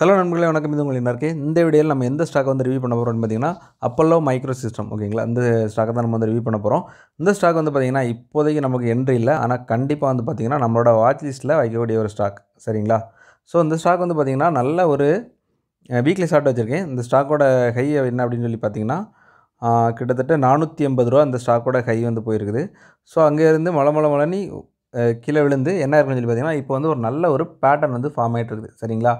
hello நண்பர்களே வணக்கம் இது உங்களுக்கு என்ன இருக்குது இந்த வீடியோவில் நம்ம எந்த ஸ்டாக் வந்து ரிவ்யூ பண்ண போகிறோம்னு பார்த்தீங்கன்னா அப்பல்லோ மைக்ரோ சிஸ்டம் ஓகேங்களா இந்த ஸ்டாக்கை தான் நம்ம வந்து ரிவ்யூ பண்ண போகிறோம் இந்த ஸ்டாக் வந்து பார்த்திங்கன்னா இப்போதைக்கு நமக்கு என்ட்ரி இல்லை ஆனால் கண்டிப்பாக வந்து பார்த்திங்கன்னா நம்மளோட வாட்ச் லிஸ்ட்டில் வைக்கக்கூடிய ஒரு ஸ்டாக் சரிங்களா ஸோ இந்த ஸ்டாக் வந்து பார்த்திங்கன்னா நல்ல ஒரு வீக்லி ஷார்ட் வச்சுருக்கேன் இந்த ஸ்டாக்கோட ஹை என்ன அப்படின்னு சொல்லி பார்த்திங்கன்னா கிட்டத்தட்ட நானூற்றி எண்பது ரூபா அந்த ஸ்டாக்கோட ஹை வந்து போயிருக்குது ஸோ அங்கேருந்து மழை மழை மழைனி கீழே விழுந்து என்ன இருக்குன்னு சொல்லி பார்த்தீங்கன்னா இப்போ வந்து ஒரு நல்ல ஒரு பேட்டர்ன் வந்து ஃபார்ம் ஆகிட்டு இருக்குது சரிங்களா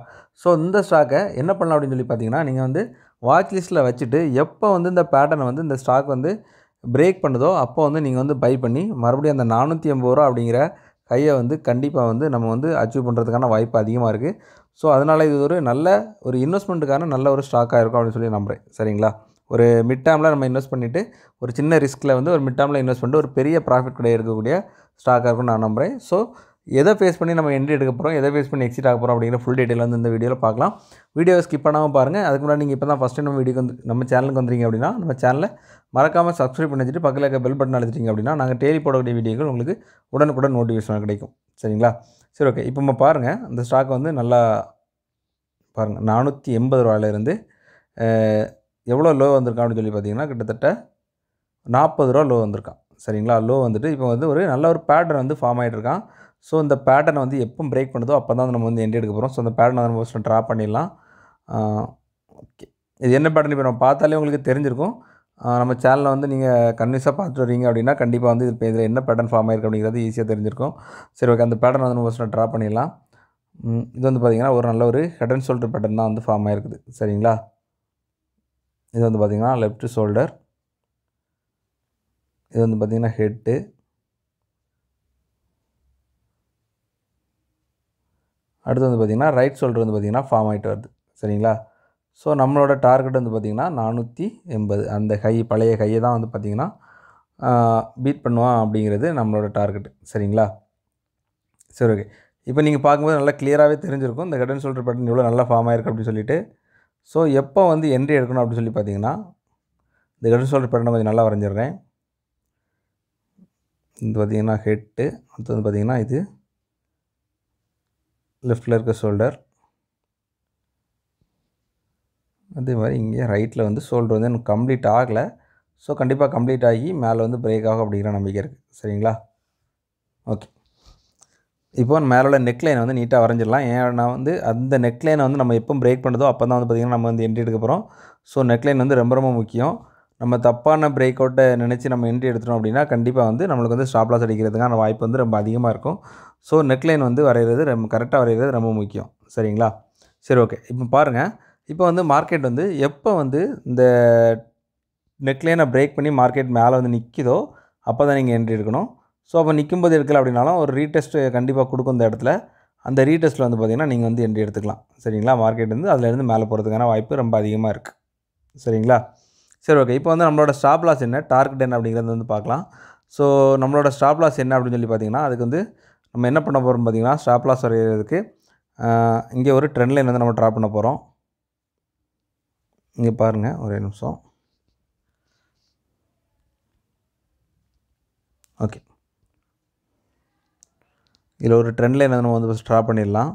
ஸோ இந்த ஸ்டாக்கை என்ன பண்ணலாம் அப்படின்னு சொல்லி பார்த்தீங்கன்னா நீங்கள் வந்து வாட்ச் லிஸ்ட்டில் வச்சுட்டு எப்போ வந்து இந்த பேட்டர்னை வந்து இந்த ஸ்டாக் வந்து பிரேக் பண்ணுதோ அப்போ வந்து நீங்கள் வந்து பை பண்ணி மறுபடியும் அந்த நானூற்றி எண்பது ரூபா அப்படிங்கிற கையை வந்து கண்டிப்பாக வந்து நம்ம வந்து அச்சீவ் பண்ணுறதுக்கான வாய்ப்பு அதிகமாக இருக்குது ஸோ அதனால் இது ஒரு நல்ல ஒரு இன்வெஸ்ட்மெண்ட்டுக்கான நல்ல ஒரு ஸ்டாக்காக இருக்கும் அப்படின்னு சொல்லி நம்புகிறேன் சரிங்களா ஒரு மிட் டேர்மில் நம்ம இன்வெஸ்ட் பண்ணிவிட்டு ஒரு சின்ன ரிஸ்கில் வந்து ஒரு மிட் டேமில் இன்வெஸ்ட் பண்ணிட்டு ஒரு பெரிய ப்ராஃபிட் கூட இருக்கக்கூடிய ஸ்டாக்காக இருக்கும் நான் நம்புகிறேன் ஸோ எதை ஃபேஸ் பண்ணி நம்ம என்ட்ரி எடுக்க போகிறோம் எதை ஃபேஸ் பண்ணி எக்ஸிட் ஆக போகிறோம் அப்படிங்கிற ஃபுல் டீட்டெயில் வந்து இந்த வீடியோவில் பார்க்கலாம் வீடியோவை ஸ்கிப் பண்ணாமல் பாருங்கள் அதுக்கு முன்னாடி நீங்கள் இப்போ தான் ஃபஸ்ட்டு நம்ம வீடியோ வந்து நம்ம சேனலுக்கு வந்துருங்க அப்படின்னா நம்ம சேனலை மறக்காமல் சப்ஸ்கிரைப் பண்ணி வச்சுட்டு பக்கத்தில் இருக்க பெல் பட்டன் அழைச்சிட்டிங்க அப்படின்னா நாங்கள் டெய்லி போடக்கூடிய வீடியோக்கள் உங்களுக்கு உடனுக்குடன் நோட்டிஃபிகேஷன் கிடைக்கும் சரிங்களா சரி ஓகே இப்போ நம்ம பாருங்கள் அந்த ஸ்டாக் வந்து நல்லா பாருங்கள் நானூற்றி எண்பது ரூபாயிலேருந்து எவ்வளோ லோ வந்திருக்கான் அப்படின்னு சொல்லி பார்த்தீங்கன்னா கிட்டத்தட்ட நாற்பது ரூபா லோ வந்திருக்கான் சரிங்களா லோ வந்துட்டு இப்போ வந்து ஒரு நல்ல ஒரு பேட்டர்ன் வந்து ஃபார்ம் ஆகிட்டு ஸோ இந்த பேட்டர்னை வந்து எப்போ பிரேக் பண்ணுதோ அப்போ தான் நம்ம வந்து எண்டி எடுக்க போகிறோம் ஸோ அந்த பேட்டர்னை நம்ம ஃபஸ்ட்டு ட்ரா பண்ணிடலாம் ஓகே இது என்ன பேட்டர்ன் இப்போ நம்ம பார்த்தாலே உங்களுக்கு தெரிஞ்சிருக்கும் நம்ம சேனலில் வந்து நீங்கள் கன்வியூஸாக பார்த்துட்டு வரீங்க அப்படின்னா கண்டிப்பாக வந்து இது இதில் என்ன பேட்டர்ன் ஃபார்ம் ஆயிருக்கு அப்படிங்கிறது ஈஸியாக தெரிஞ்சிருக்கும் சரி ஓகே அந்த பேட்டர்ன் வந்து நம்ம ஃபஸ்ட்டு ட்ரா பண்ணிடலாம் இது வந்து பார்த்திங்கன்னா ஒரு நல்ல ஒரு ஹெட் அண்ட் ஷோல்டர் பேட்டர்ன் தான் வந்து ஃபார்ம் ஆயிருக்குது சரிங்களா இது வந்து பார்த்திங்கன்னா லெஃப்ட் ஷோல்டர் இது வந்து பார்த்திங்கன்னா ஹெட்டு அடுத்து வந்து பார்த்திங்கன்னா ரைட் ஷோல்டர் வந்து பார்த்திங்கன்னா ஃபார்ம் ஆகிட்டு வருது சரிங்களா ஸோ நம்மளோட டார்கெட் வந்து பார்த்திங்கன்னா நானூற்றி எண்பது அந்த கை பழைய கையை தான் வந்து பார்த்திங்கன்னா பீட் பண்ணுவான் அப்படிங்கிறது நம்மளோட டார்கெட் சரிங்களா சரி ஓகே இப்போ நீங்கள் பார்க்கும்போது நல்லா கிளியராகவே தெரிஞ்சிருக்கும் இந்த ஹெட் அண்ட் ஷோல்டர் பட்டன் இவ்வளோ நல்லா ஃபார்ம் ஆயிருக்கு அப்படின்னு சொல்லிட்டு ஸோ எப்போ வந்து என்ட்ரி எடுக்கணும் அப்படின்னு சொல்லி பார்த்தீங்கன்னா இந்த ஹெட் சோல்டர் பேட்டர்னை கொஞ்சம் நல்லா வரைஞ்சிடுறேன் இது பார்த்திங்கன்னா ஹெட்டு அடுத்து வந்து பார்த்திங்கன்னா இது லெஃப்டில் இருக்க ஷோல்டர் அதே மாதிரி இங்கே ரைட்டில் வந்து ஷோல்டர் வந்து எனக்கு கம்ப்ளீட் ஆகலை ஸோ கண்டிப்பாக கம்ப்ளீட் ஆகி மேலே வந்து பிரேக் ஆகும் அப்படிங்கிற நம்பிக்கை இருக்குது சரிங்களா ஓகே இப்போ மேலே உள்ள நெக்லைனை வந்து நீட்டாக வரைஞ்சிடலாம் ஏன்னா வந்து அந்த நெக்லைனை வந்து நம்ம எப்போ பிரேக் பண்ணுறதோ அப்போ தான் வந்து பார்த்திங்கன்னா நம்ம வந்து என்ட்ரி எடுக்க போகிறோம் ஸோ நெக்லைன் வந்து ரொம்ப ரொம்ப முக்கியம் நம்ம தப்பான பிரேக் அவுட்டை நினச்சி நம்ம என்ட்ரி எடுத்துட்டோம் அப்படின்னா கண்டிப்பாக வந்து நம்மளுக்கு வந்து ஸ்டாப் லாஸ் அடிக்கிறதுக்கான வாய்ப்பு வந்து ரொம்ப அதிகமாக இருக்கும் ஸோ நெக்லைன் வந்து வரைகிறது ரொம்ப கரெக்டாக வரைகிறது ரொம்ப முக்கியம் சரிங்களா சரி ஓகே இப்போ பாருங்கள் இப்போ வந்து மார்க்கெட் வந்து எப்போ வந்து இந்த நெக்லைனை பிரேக் பண்ணி மார்க்கெட் மேலே வந்து நிற்கிதோ அப்போ தான் நீங்கள் என்ட்ரி எடுக்கணும் ஸோ அப்போ நிற்கும்போது எடுக்கல அப்படின்னாலும் ஒரு ரீடெஸ்ட் கண்டிப்பாக கொடுக்கும் இந்த இடத்துல அந்த ரீடெஸ்ட்டில் வந்து பார்த்திங்கன்னா நீங்கள் வந்து என்ட்ரி எடுத்துக்கலாம் சரிங்களா மார்க்கெட் வந்து அதிலேருந்து மேலே போகிறதுக்கான வாய்ப்பு ரொம்ப அதிகமாக இருக்குது சரிங்களா சரி ஓகே இப்போ வந்து நம்மளோட ஸ்டாப் லாஸ் என்ன டார்கெட் என்ன அப்படிங்கிறது வந்து பார்க்கலாம் ஸோ நம்மளோட ஸ்டாப் லாஸ் என்ன அப்படின்னு சொல்லி பார்த்திங்கன்னா அதுக்கு வந்து நம்ம என்ன பண்ண போகிறோம் பார்த்திங்கன்னா ஸ்டாப் லாஸ் வரைகிறதுக்கு இங்கே ஒரு ட்ரெண்ட் லைன் வந்து நம்ம ட்ரா பண்ண போகிறோம் இங்கே பாருங்கள் ஒரே நிமிஷம் ஓகே இதில் ஒரு ட்ரெண்ட் லைன் வந்து நம்ம வந்து ஃபஸ்ட் ட்ரா பண்ணிடலாம்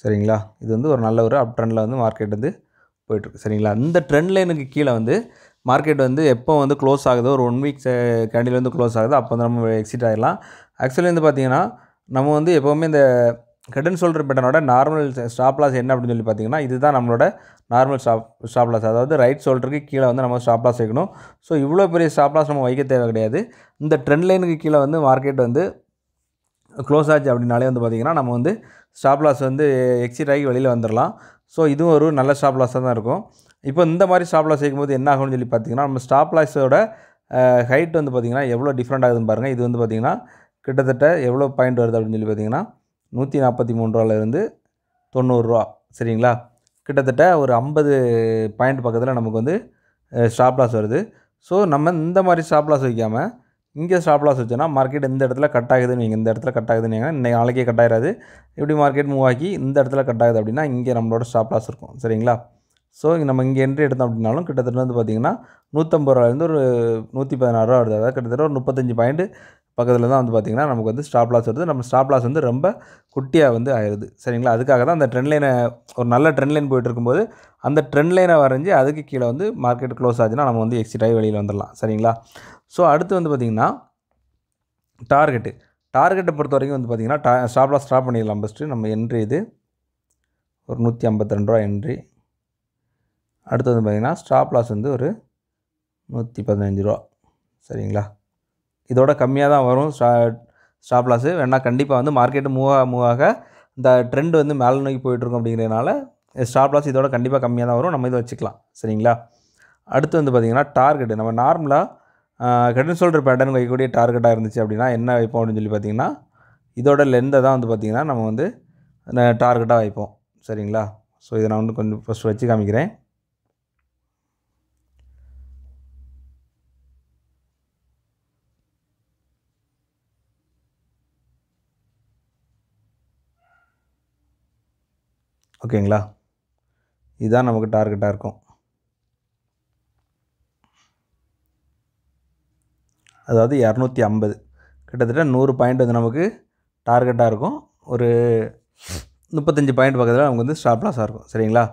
சரிங்களா இது வந்து ஒரு நல்ல ஒரு அப் ட்ரெண்டில் வந்து மார்க்கெட் வந்து போயிட்டுருக்கு சரிங்களா இந்த ட்ரெண்ட் லைனுக்கு கீழே வந்து மார்க்கெட் வந்து எப்போ வந்து க்ளோஸ் ஆகுதோ ஒரு ஒன் வீக் கேண்டில் வந்து க்ளோஸ் ஆகுதோ அப்போ வந்து நம்ம எக்ஸிட் ஆகிடலாம் ஆக்சுவலி வந்து பார்த்திங்கன்னா நம்ம வந்து எப்போவுமே இந்த ஹெட் ஷோல்டர் பட்டனோட நார்மல் ஸ்டாப் லாஸ் என்ன அப்படின்னு சொல்லி பார்த்தீங்கன்னா இதுதான் நம்மளோட நார்மல் ஸ்டாப் ஸ்டாப் லாஸ் அதாவது ரைட் ஷோல்டருக்கு கீழே வந்து நம்ம ஸ்டாப் லாஸ் வைக்கணும் ஸோ இவ்வளோ பெரிய ஸ்டாப் லாஸ் நம்ம வைக்க தேவை கிடையாது இந்த ட்ரெண்ட் லைனுக்கு கீழே வந்து மார்க்கெட் வந்து க்ளோஸ் ஆச்சு அப்படின்னாலே வந்து பார்த்திங்கன்னா நம்ம வந்து ஸ்டாப் லாஸ் வந்து எக்ஸிட் ஆகி வெளியில் வந்துடலாம் ஸோ இதுவும் ஒரு நல்ல ஸ்டாப் லாஸாக தான் இருக்கும் இப்போ இந்த மாதிரி ஸ்டாப் லாஸ் வைக்கும்போது என்ன ஆகும்னு சொல்லி பார்த்திங்கன்னா நம்ம ஸ்டாப் லாஸோட ஹைட் வந்து பார்த்திங்கன்னா எவ்வளோ டிஃப்ரெண்ட் ஆகுதுன்னு பாருங்கள் இது வந்து பார்த்திங்கன்னா கிட்டத்தட்ட எவ்வளோ பாயிண்ட் வருது அப்படின்னு சொல்லி பார்த்திங்கன்னா நூற்றி நாற்பத்தி மூணு ரூபாலேருந்து தொண்ணூறுரூவா சரிங்களா கிட்டத்தட்ட ஒரு ஐம்பது பாயிண்ட் பக்கத்தில் நமக்கு வந்து ஸ்டாப்லாஸ் வருது ஸோ நம்ம இந்த மாதிரி ஸ்டாப்லாஸ் வைக்காமல் இங்கே ஸ்டாப்லாஸ் வச்சோம்னா வச்சோன்னா மார்க்கெட் இந்த இடத்துல கட் ஆகுதுன்னு நீங்கள் இந்த இடத்துல கட் ஆகுதுன்னு இன்றைக்கி நாளைக்கே கட் ஆகிடாது இப்படி மார்க்கெட் மூவ் ஆகி இந்த இடத்துல கட் ஆகுது அப்படின்னா இங்கே நம்மளோட ஸ்டாப்லாஸ் இருக்கும் சரிங்களா ஸோ இங்கே நம்ம இங்கே என்ட்ரி எடுத்தோம் அப்படின்னாலும் கிட்டத்தட்ட வந்து பார்த்திங்கன்னா நூற்றம்பது ரூபாயிலேருந்து ஒரு நூற்றி பதினாறுரூவா வருது அதாவது கிட்டத்தட்ட ஒரு முப்பத்தஞ்சு பாயிண்ட் பக்கத்தில் தான் வந்து பார்த்திங்கன்னா நமக்கு வந்து ஸ்டாப் லாஸ் வருது நம்ம ஸ்டாப் லாஸ் வந்து ரொம்ப குட்டியாக வந்து ஆயிடுது சரிங்களா அதுக்காக தான் அந்த ட்ரெண்ட் லைனை ஒரு நல்ல ட்ரெண்ட் லைன் போயிட்டு இருக்கும்போது அந்த ட்ரெண்ட் லைனை வரைஞ்சி அதுக்கு கீழே வந்து மார்க்கெட் க்ளோஸ் ஆச்சுன்னா நம்ம வந்து எக்ஸிட் ஆகி வெளியில் வந்துடலாம் சரிங்களா ஸோ அடுத்து வந்து பார்த்திங்கன்னா டார்கெட்டு டார்கெட்டை பொறுத்த வரைக்கும் வந்து பார்த்திங்கன்னா டா ஸ்டாப் லாஸ் ஸ்டாப் பண்ணிடலாம் ஃபஸ்ட்டு நம்ம என்ட்ரி இது ஒரு நூற்றி ஐம்பத்தி ரெண்டு ரூபா என்ட்ரி அடுத்து வந்து பார்த்திங்கன்னா ஸ்டாப் லாஸ் வந்து ஒரு நூற்றி பதினஞ்சு ரூபா சரிங்களா இதோட கம்மியாக தான் வரும் ஸ்டா ஸ்டாப் லாஸு வேணால் கண்டிப்பாக வந்து மார்க்கெட்டு மூவ் ஆக மூவ் ஆக இந்த ட்ரெண்ட் வந்து மேலே நோக்கி போயிட்டுருக்கும் அப்படிங்கிறதுனால ஸ்டாப் லாஸ் இதோட கண்டிப்பாக கம்மியாக தான் வரும் நம்ம இதை வச்சுக்கலாம் சரிங்களா அடுத்து வந்து பார்த்திங்கன்னா டார்கெட்டு நம்ம நார்மலாக கடன் சோல்டர் பேட்டர்ன் வைக்கக்கூடிய டார்கெட்டாக இருந்துச்சு அப்படின்னா என்ன வைப்போம் அப்படின்னு சொல்லி பார்த்திங்கன்னா இதோட லென்த்தை தான் வந்து பார்த்திங்கன்னா நம்ம வந்து டார்கெட்டாக வைப்போம் சரிங்களா ஸோ இதை நான் வந்து கொஞ்சம் ஃபஸ்ட்டு வச்சு காமிக்கிறேன் ஓகேங்களா இதுதான் நமக்கு டார்கெட்டாக இருக்கும் அதாவது இரநூத்தி ஐம்பது கிட்டத்தட்ட நூறு பாயிண்ட் வந்து நமக்கு டார்கெட்டாக இருக்கும் ஒரு முப்பத்தஞ்சு பாயிண்ட் பக்கத்தில் நமக்கு வந்து ஸ்டாப் லாஸாக இருக்கும் சரிங்களா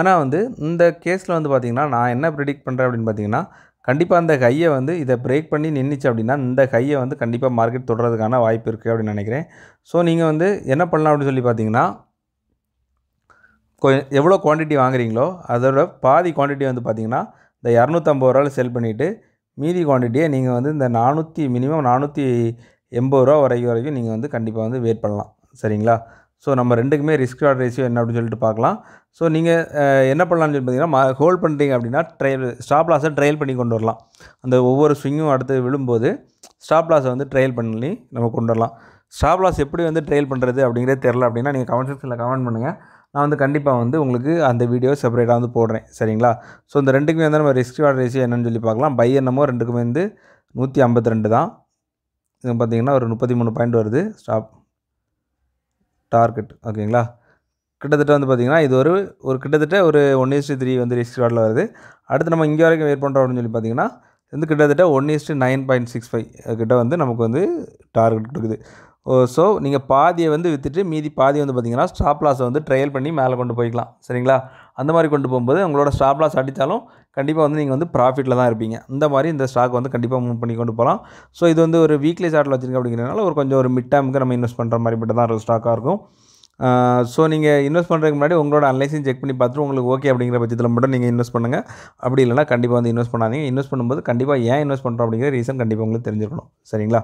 ஆனால் வந்து இந்த கேஸில் வந்து பார்த்திங்கன்னா நான் என்ன ப்ரிடிக் பண்ணுறேன் அப்படின்னு பார்த்தீங்கன்னா கண்டிப்பாக அந்த கையை வந்து இதை பிரேக் பண்ணி நின்றுச்சு அப்படின்னா இந்த கையை வந்து கண்டிப்பாக மார்க்கெட் தொடர்றதுக்கான வாய்ப்பு இருக்குது அப்படின்னு நினைக்கிறேன் ஸோ நீங்கள் வந்து என்ன பண்ணலாம் அப்படின்னு சொல்லி பார்த்தீங்கன்னா எவ்வளோ குவான்டிட்டி வாங்குறீங்களோ அதோட பாதி குவான்டிட்டி வந்து பார்த்திங்கன்னா இந்த இரநூத்தம்பது ரூபாவில் செல் பண்ணிவிட்டு மீதி குவான்டிட்டியை நீங்கள் வந்து இந்த நானூற்றி மினிமம் நானூற்றி எண்பது ரூபா வரைக்கும் வரைக்கும் நீங்கள் வந்து கண்டிப்பாக வந்து வெயிட் பண்ணலாம் சரிங்களா ஸோ நம்ம ரெண்டுக்குமே ரிஸ்க் ஆட் ரேஷியோ என்ன அப்படின்னு சொல்லிட்டு பார்க்கலாம் ஸோ நீங்கள் என்ன பண்ணலாம்னு சொல்லி பார்த்தீங்கன்னா ஹோல்ட் பண்ணுறீங்க அப்படின்னா ட்ரையல் ஸ்டாப் லாஸை ட்ரையல் பண்ணி கொண்டு வரலாம் அந்த ஒவ்வொரு ஸ்விங்கும் அடுத்து விழும்போது ஸ்டாப் லாஸை வந்து ட்ரையல் பண்ணி நம்ம கொண்டு வரலாம் ஸ்டாப் லாஸ் எப்படி வந்து ட்ரையல் பண்ணுறது அப்படிங்கிறதே தெரில அப்படின்னா நீங்கள் கமெண்ட் செக்ஷனில் கமெண்ட் பண்ணுங்கள் நான் வந்து கண்டிப்பாக வந்து உங்களுக்கு அந்த வீடியோ செப்பரேட்டாக வந்து போடுறேன் சரிங்களா ஸோ இந்த ரெண்டுக்குமே வந்து நம்ம ரிஸ்க் ஆர்டர் ரேஷியோ என்னன்னு சொல்லி பார்க்கலாம் பை என்னமோ ரெண்டுக்குமே வந்து நூற்றி ஐம்பத்தி ரெண்டு தான் இது பார்த்திங்கன்னா ஒரு முப்பத்தி மூணு பாயிண்ட் வருது ஸ்டாப் டார்கெட் ஓகேங்களா கிட்டத்தட்ட வந்து பார்த்திங்கன்னா இது ஒரு ஒரு கிட்டத்தட்ட ஒரு ஒன் இஸ்டி த்ரீ வந்து ரிஸ்க் ஆர்டரில் வருது அடுத்து நம்ம இங்கே வரைக்கும் வெயிட் பண்ணுறோம் அப்படின்னு சொல்லி பார்த்திங்கன்னா வந்து கிட்டத்தட்ட one is to nine point six five கிட்ட வந்து நமக்கு வந்து டார்கெட் கொடுக்குது ஸோ நீங்கள் பாதியை வந்து விற்றுட்டு மீதி பாதி வந்து பார்த்திங்கன்னா ஸ்டாப் லாஸை வந்து ட்ரையல் பண்ணி மேலே கொண்டு போய்க்கலாம் சரிங்களா அந்த மாதிரி கொண்டு போகும்போது உங்களோட ஸ்டாப் லாஸ் அடித்தாலும் கண்டிப்பாக வந்து நீங்கள் வந்து ப்ராஃபிட்டில் தான் இருப்பீங்க இந்த மாதிரி இந்த ஸ்டாக் வந்து கண்டிப்பாக மூவ் பண்ணி கொண்டு போகலாம் ஸோ இது வந்து ஒரு வீக்லி சார்ட்டில் வச்சுருங்க அப்படிங்கிறனால ஒரு கொஞ்சம் ஒரு மிட் டேமுக்கு நம்ம இன்வெஸ்ட் பண்ணுற மாதிரி மட்டும் தான் ஒரு ஸ்டாக்காக இருக்கும் ஸோ நீங்கள் இன்வெஸ்ட் பண்ணுறதுக்கு முன்னாடி உங்களோட அனலைஸையும் செக் பண்ணி பார்த்துட்டு உங்களுக்கு ஓகே அப்படிங்கிற பட்சத்தில் மட்டும் நீங்கள் இன்வெஸ்ட் பண்ணுங்கள் அப்படி இல்லைனா கண்டிப்பாக வந்து இன்வெஸ்ட் பண்ணாதீங்க இன்வெஸ்ட் பண்ணும்போது கண்டிப்பாக ஏன் இன்வெஸ்ட் பண்ணுறோம் அப்படிங்கிற ரீசன் கண்டிப்பாக உங்களுக்கு தெரிஞ்சுக்கணும் சரிங்களா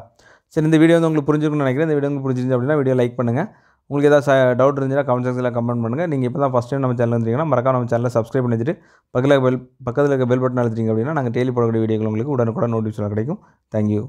சரி இந்த வீடியோ வந்து உங்களுக்கு புரிஞ்சுக்கணும்னு நினைக்கிறேன் இந்த வீடியோ உங்களுக்கு புரிஞ்சிருந்து அப்படின்னா வீடியோ லைக் பண்ணுங்கள் உங்களுக்கு ஏதாவது டவுட் இருந்துச்சுன்னா கமெண்ட் செக்ஷனில் கமெண்ட் பண்ணுங்கள் நீங்கள் இப்போ தான் ஃபஸ்ட் டைம் நம்ம சேனல் இருந்தீங்கன்னா மறக்காம நம்ம சேனலை சப்ஸ்கிரைப் பண்ணி பக்கத்தில் பெல் பக்கத்தில் இருக்க பெல் பட்டன் அழுத்திட்டீங்க அப்படின்னா நாங்கள் டெய்லி போடக்கூடிய வீடியோ உங்களுக்கு உடனுக்குடன் நோட்டிஃபிகேஷன் கிடைக்கும் தேங்க்யூ